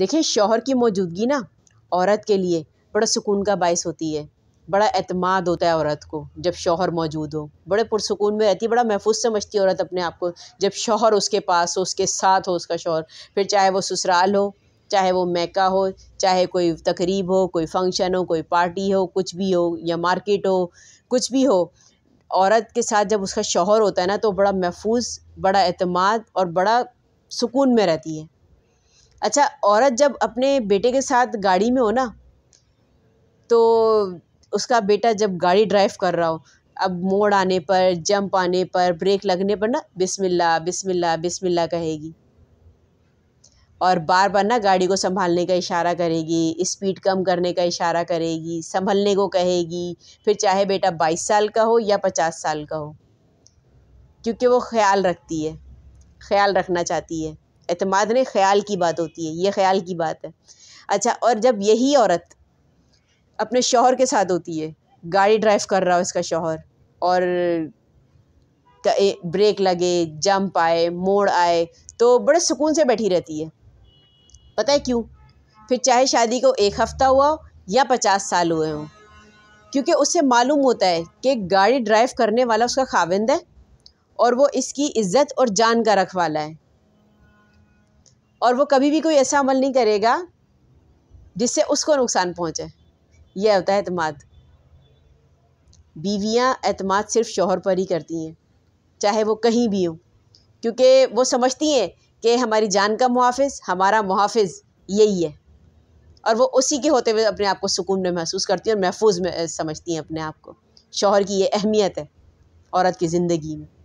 देखिए शोहर की मौजूदगी ना औरत के लिए बड़ा सुकून का बायस होती है बड़ा अतमाद होता है औरत को जब शोहर मौजूद हो बड़े पुरसकून में रहती है बड़ा महफूज समझती है औरत अपने आप को जब शोहर उसके पास हो उसके साथ हो उसका शोहर फिर चाहे वो ससुराल हो चाहे वो मैका हो चाहे कोई तकरीब हो कोई फंक्शन हो कोई पार्टी हो कुछ भी हो या मार्केट हो कुछ भी हो औरत के साथ जब उसका शोहर होता है ना तो बड़ा महफूज बड़ा अतमाद और बड़ा सुकून में रहती है अच्छा औरत जब अपने बेटे के साथ गाड़ी में हो ना तो उसका बेटा जब गाड़ी ड्राइव कर रहा हो अब मोड़ आने पर जंप आने पर ब्रेक लगने पर ना बिस्मिल्ला बिस्मिल्ला बिस्मिल्ला कहेगी और बार बार ना गाड़ी को संभालने का इशारा करेगी स्पीड कम करने का इशारा करेगी संभलने को कहेगी फिर चाहे बेटा बाईस साल का हो या पचास साल का हो क्योंकि वो ख्याल रखती है ख्याल रखना चाहती है अतमाद ने ख्याल की बात होती है ये ख्याल की बात है अच्छा और जब यही औरत अपने शोहर के साथ होती है गाड़ी ड्राइव कर रहा हो इसका शोहर और ब्रेक लगे जंप आए मोड़ आए तो बड़े सुकून से बैठी रहती है पता है क्यों फिर चाहे शादी को एक हफ़्ता हुआ हो या पचास साल हुए हों क्योंकि उससे मालूम होता है कि गाड़ी ड्राइव करने वाला उसका खाविंद है और वो इसकी इज़्ज़त और जान का रखवाला है और वो कभी भी कोई ऐसा अमल नहीं करेगा जिससे उसको नुकसान पहुँचे यह होता है अतमाद बीवियाँ अतमाद सिर्फ शोहर पर ही करती हैं चाहे वो कहीं भी हों क्योंकि वो समझती हैं कि हमारी जान का मुहाफ़ हमारा मुहाफ़ यही है और वो उसी के होते हुए अपने आप को सुकून में महसूस करती हैं और महफूज में समझती हैं अपने आप को शोहर की ये अहमियत है औरत की ज़िंदगी में